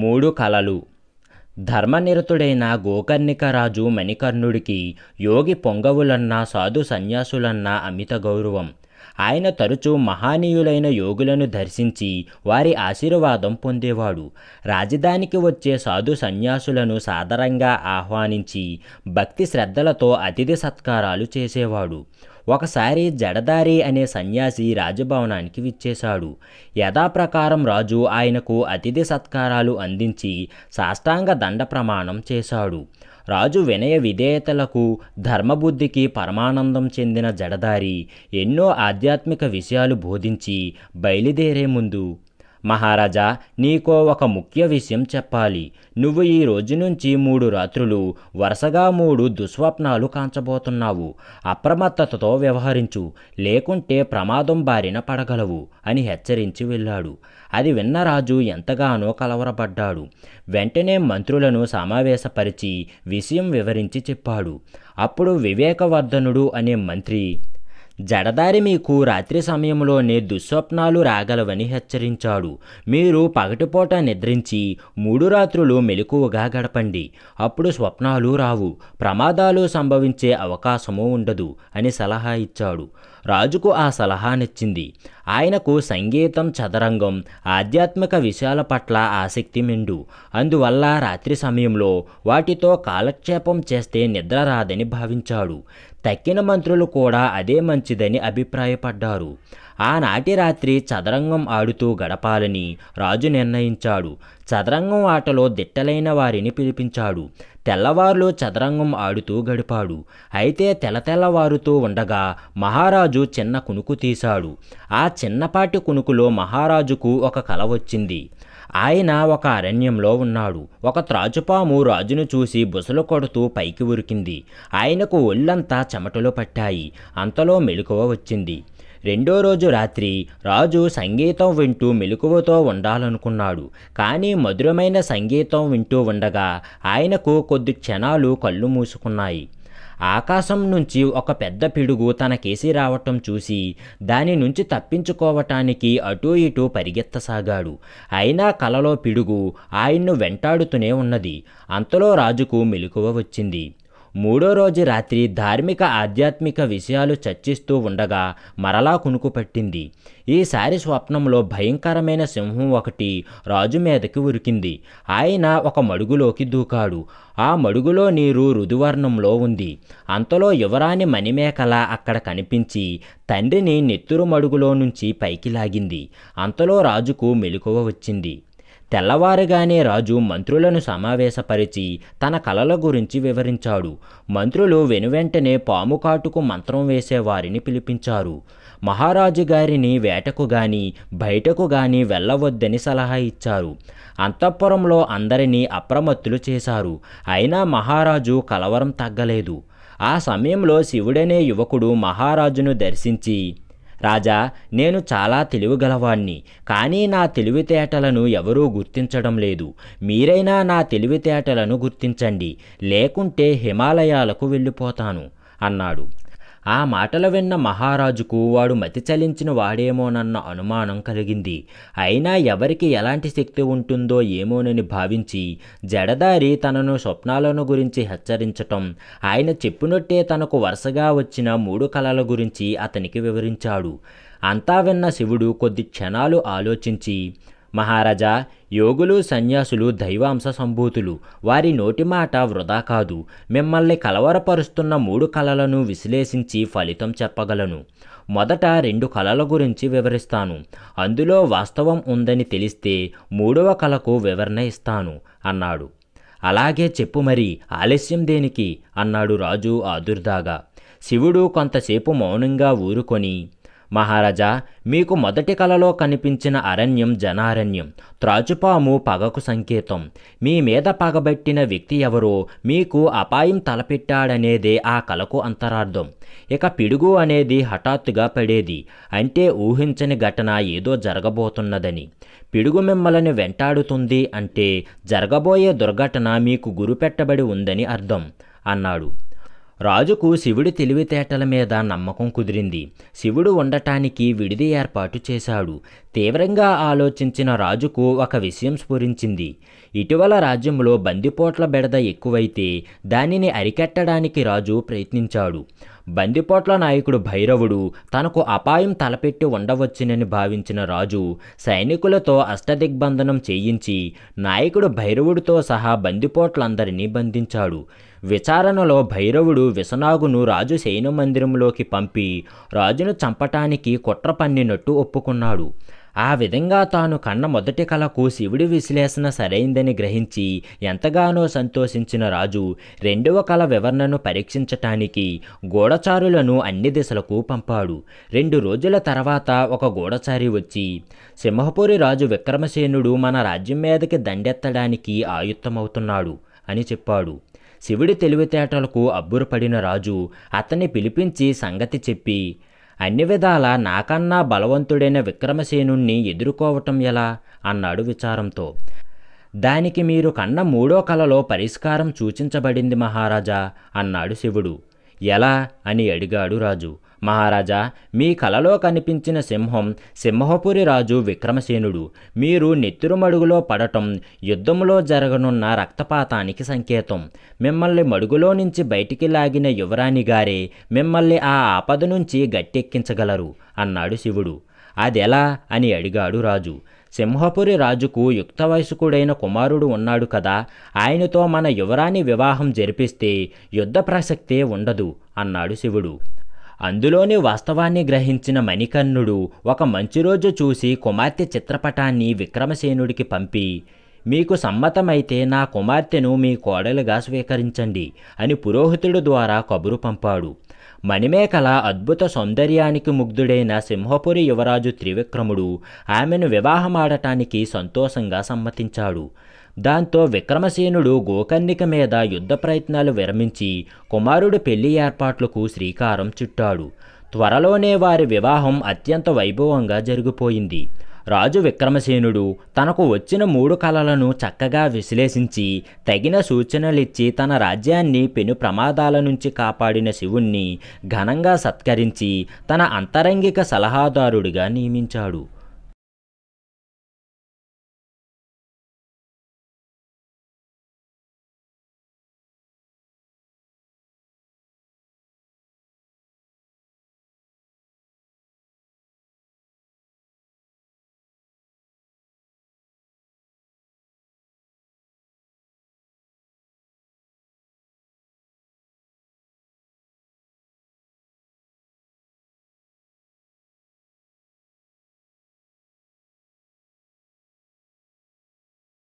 మూడు కళలు ధర్మనిరతుడైన గోకర్ణికరాజు మణికర్ణుడికి యోగి పొంగవులన్న సాధు సన్యాసులన్న అమిత గౌరవం ఆయన తరచూ మహానీయులైన యోగులను దర్శించి వారి ఆశీర్వాదం పొందేవాడు రాజధానికి వచ్చే సాధు సన్యాసులను సాదరంగా ఆహ్వానించి భక్తి శ్రద్ధలతో అతిథి సత్కారాలు చేసేవాడు ఒకసారి జడదారి అనే సన్యాసి రాజభవనానికి విచ్చేశాడు యథాప్రకారం రాజు ఆయనకు అతిథి సత్కారాలు అందించి సాష్టాంగ దండ ప్రమాణం చేశాడు రాజు వినయ విధేయతలకు ధర్మబుద్ధికి పరమానందం చెందిన జడదారి ఎన్నో ఆధ్యాత్మిక విషయాలు బోధించి బయలుదేరే ముందు మహారాజా నీకో ఒక ముఖ్య విషయం చెప్పాలి నువ్వు ఈ రోజు నుంచి మూడు రాత్రులు వరుసగా మూడు దుస్వప్నాలు కాంచబోతున్నావు అప్రమత్తతతో వ్యవహరించు లేకుంటే ప్రమాదం బారిన పడగలవు అని హెచ్చరించి వెళ్ళాడు అది విన్న రాజు ఎంతగానో కలవరపడ్డాడు వెంటనే మంత్రులను సమావేశపరిచి విషయం వివరించి చెప్పాడు అప్పుడు వివేకవర్ధనుడు అనే మంత్రి జడదారి మీకు రాత్రి సమయంలోనే దుస్వప్నాలు రాగలవని హెచ్చరించాడు మీరు పగటిపూట నిద్రించి మూడు రాత్రులు మెలకువగా గడపండి అప్పుడు స్వప్నాలు రావు ప్రమాదాలు సంభవించే అవకాశము ఉండదు అని సలహా ఇచ్చాడు రాజుకు ఆ సలహా నచ్చింది ఆయనకు సంగీతం చదరంగం ఆధ్యాత్మిక విషయాల పట్ల ఆసక్తి మిండు అందువల్ల రాత్రి సమయంలో వాటితో కాలక్షేపం చేస్తే నిద్ర రాదని భావించాడు తక్కిన మంత్రులు కూడా అదే మంచిదని అభిప్రాయపడ్డారు ఆనాటి రాత్రి చదరంగం ఆడుతూ గడపాలని రాజు నిర్ణయించాడు చదరంగం ఆటలో దిట్టలైన వారిని పిలిపించాడు తెల్లవారులో చదరంగం ఆడుతూ గడిపాడు అయితే తెలతెల్లవారుతూ ఉండగా మహారాజు చిన్న కునుకు తీశాడు ఆ చిన్నపాటి కునుకులో మహారాజుకు ఒక కల వచ్చింది ఆయన ఒక అరణ్యంలో ఉన్నాడు ఒక త్రాచుపాము రాజును చూసి బుసలు కొడుతూ పైకి ఉరికింది ఆయనకు ఒళ్ళంతా చెమటలు పట్టాయి అంతలో మెలకువ వచ్చింది రెండో రోజు రాత్రి రాజు సంగీతం వింటూ మెలకువతో ఉండాలనుకున్నాడు కానీ మధురమైన సంగీతం వింటూ ఉండగా ఆయనకు కొద్ది క్షణాలు కళ్ళు మూసుకున్నాయి ఆకాశం నుంచి ఒక పెద్ద పిడుగు తన కేసి రావటం చూసి దాని నుంచి తప్పించుకోవటానికి అటూ ఇటూ పరిగెత్తసాగాడు అయినా కలలో పిడుగు ఆయన్ను వెంటాడుతూనే ఉన్నది అంతలో రాజుకు మెలకువ వచ్చింది మూడో రోజు రాత్రి ధార్మిక ఆధ్యాత్మిక విషయాలు చర్చిస్తూ ఉండగా మరలా కునుకు పట్టింది ఈసారి స్వప్నంలో భయంకరమైన సింహం ఒకటి రాజు మీదకి ఉరికింది ఆయన ఒక మడుగులోకి దూకాడు ఆ మడుగులో నీరు రుదువర్ణంలో ఉంది అంతలో యువరాణి మణిమేకల అక్కడ కనిపించి తండ్రిని నెత్తురు మడుగులో నుంచి పైకి లాగింది అంతలో రాజుకు మెలుకువ వచ్చింది తెల్లవారుగానే రాజు మంత్రులను సమావేశపరిచి తన కలల గురించి వివరించాడు మంత్రులు వెనువెంటనే పాము కాటుకు మంత్రం వేసేవారిని పిలిపించారు మహారాజు గారిని వేటకు గాని బయటకు గాని వెళ్ళవద్దని సలహా ఇచ్చారు అంతఃపురంలో అందరినీ అప్రమత్తులు చేశారు అయినా మహారాజు కలవరం తగ్గలేదు ఆ సమయంలో శివుడనే యువకుడు మహారాజును దర్శించి రాజా నేను చాలా తెలివిగలవాణ్ణి కానీ నా తెలివితేటలను ఎవరూ గుర్తించడం లేదు మీరైనా నా తెలివితేటలను గుర్తించండి లేకుంటే హిమాలయాలకు వెళ్ళిపోతాను అన్నాడు ఆ మాటలు విన్న మహారాజుకు వాడు మతి చలించిన వాడేమోనన్న అనుమానం కలిగింది అయినా ఎవరికి ఎలాంటి శక్తి ఉంటుందో ఏమోనని భావించి జడదారి తనను స్వప్నాలను గురించి హెచ్చరించటం ఆయన చెప్పినట్టే తనకు వరుసగా వచ్చిన మూడు కళల గురించి అతనికి వివరించాడు అంతా విన్న శివుడు కొద్ది క్షణాలు ఆలోచించి మహారాజా యోగులు సన్యాసులు దైవాంశ సంభూతులు వారి నోటి మాట వృధా కాదు మిమ్మల్ని కలవరపరుస్తున్న మూడు కళలను విశ్లేషించి ఫలితం చెప్పగలను మొదట రెండు కళల గురించి వివరిస్తాను అందులో వాస్తవం ఉందని తెలిస్తే మూడవ కళకు వివరణ ఇస్తాను అన్నాడు అలాగే చెప్పు మరి ఆలస్యం దేనికి అన్నాడు రాజు ఆదుర్దాగా శివుడు కొంతసేపు మౌనంగా ఊరుకొని మహారాజా మీకు మొదటి కలలో కనిపించిన అరణ్యం జనారణ్యం త్రాచుపాము పగకు సంకేతం మీ మీద పగబెట్టిన వ్యక్తి ఎవరో మీకు అపాయం తలపెట్టాడనేదే ఆ కలకు అంతరార్థం ఇక పిడుగు అనేది హఠాత్తుగా పడేది అంటే ఊహించని ఘటన ఏదో జరగబోతున్నదని పిడుగు మిమ్మల్ని వెంటాడుతుంది అంటే జరగబోయే దుర్ఘటన మీకు గురిపెట్టబడి ఉందని అర్థం అన్నాడు రాజుకు శివుడి తెలివితేటల మీద నమ్మకం కుదిరింది శివుడు ఉండటానికి విడిది ఏర్పాటు చేశాడు తీవ్రంగా ఆలోచించిన రాజుకు ఒక విషయం స్ఫురించింది ఇటీవల రాజ్యంలో బందిపోట్ల బెడద ఎక్కువైతే దానిని అరికట్టడానికి రాజు ప్రయత్నించాడు బందిపోట్ల నాయకుడు భైరవుడు తనకు అపాయం తలపెట్టి ఉండవచ్చునని భావించిన రాజు సైనికులతో అష్టదిగ్బంధనం చేయించి నాయకుడు భైరవుడితో సహా బందిపోట్లందరినీ బంధించాడు విచారణలో భైరవుడు విసనాగును రాజు శయన మందిరంలోకి పంపి రాజును చంపటానికి కుట్ర పన్నినట్టు ఒప్పుకున్నాడు ఆ విధంగా తాను కన్న మొదటి కళకు శివుడి విశ్లేషణ సరైందని గ్రహించి ఎంతగానో సంతోషించిన రాజు రెండవ కళ వివరణను పరీక్షించటానికి గూఢచారులను అన్ని దిశలకు పంపాడు రెండు రోజుల తర్వాత ఒక గూఢచారి వచ్చి సింహపురి రాజు విక్రమసేనుడు మన రాజ్యం మీదకి దండెత్తడానికి ఆయుత్తమవుతున్నాడు అని చెప్పాడు శివుడి తెలివితేటలకు అబ్బురపడిన రాజు అతన్ని పిలిపించి సంగతి చెప్పి అన్ని విధాలా నాకన్నా బలవంతుడైన విక్రమసేనుణ్ణి ఎదుర్కోవటం ఎలా అన్నాడు విచారంతో దానికి మీరు కన్న మూడో కలలో పరిష్కారం సూచించబడింది మహారాజా అన్నాడు శివుడు ఎలా అని అడిగాడు రాజు మహారాజా మీ కలలో కనిపించిన సింహం సింహపురి రాజు విక్రమసేనుడు మీరు నెత్తురుమడుగులో పడటం యుద్ధంలో జరగనున్న రక్తపాతానికి సంకేతం మిమ్మల్ని మడుగులో నుంచి బయటికి లాగిన యువరాణి గారే మిమ్మల్ని ఆ ఆపద నుంచి గట్టెక్కించగలరు అన్నాడు శివుడు అదెలా అని అడిగాడు రాజు సింహపురి రాజుకు యుక్త వయసుకుడైన కుమారుడు ఉన్నాడు కదా ఆయనతో మన యువరాణి వివాహం జరిపిస్తే యుద్ధ ప్రసక్తే ఉండదు అన్నాడు శివుడు అందులోని వాస్తవాన్ని గ్రహించిన మణికర్ణుడు ఒక మంచి రోజు చూసి కుమార్తె చిత్రపటాన్ని విక్రమసేనుడికి పంపి మీకు సమ్మతమైతే నా కుమార్తెను మీ కోడలుగా స్వీకరించండి అని పురోహితుడు ద్వారా కబురు పంపాడు మణిమేకల అద్భుత సౌందర్యానికి ముగ్ధుడైన సింహపురి యువరాజు త్రివిక్రముడు ఆమెను వివాహమాడటానికి సంతోషంగా సమ్మతించాడు దాంతో విక్రమసేనుడు గోకర్ణిక మీద యుద్ధ ప్రయత్నాలు విరమించి కుమారుడు పెళ్లి ఏర్పాట్లకు శ్రీకారం చుట్టాడు త్వరలోనే వారి వివాహం అత్యంత వైభవంగా జరిగిపోయింది రాజు విక్రమసేనుడు తనకు వచ్చిన మూడు కళలను చక్కగా విశ్లేషించి తగిన సూచనలిచ్చి తన రాజ్యాన్ని పెను ప్రమాదాల నుంచి కాపాడిన శివుణ్ణి ఘనంగా సత్కరించి తన అంతరంగిక సలహాదారుడిగా నియమించాడు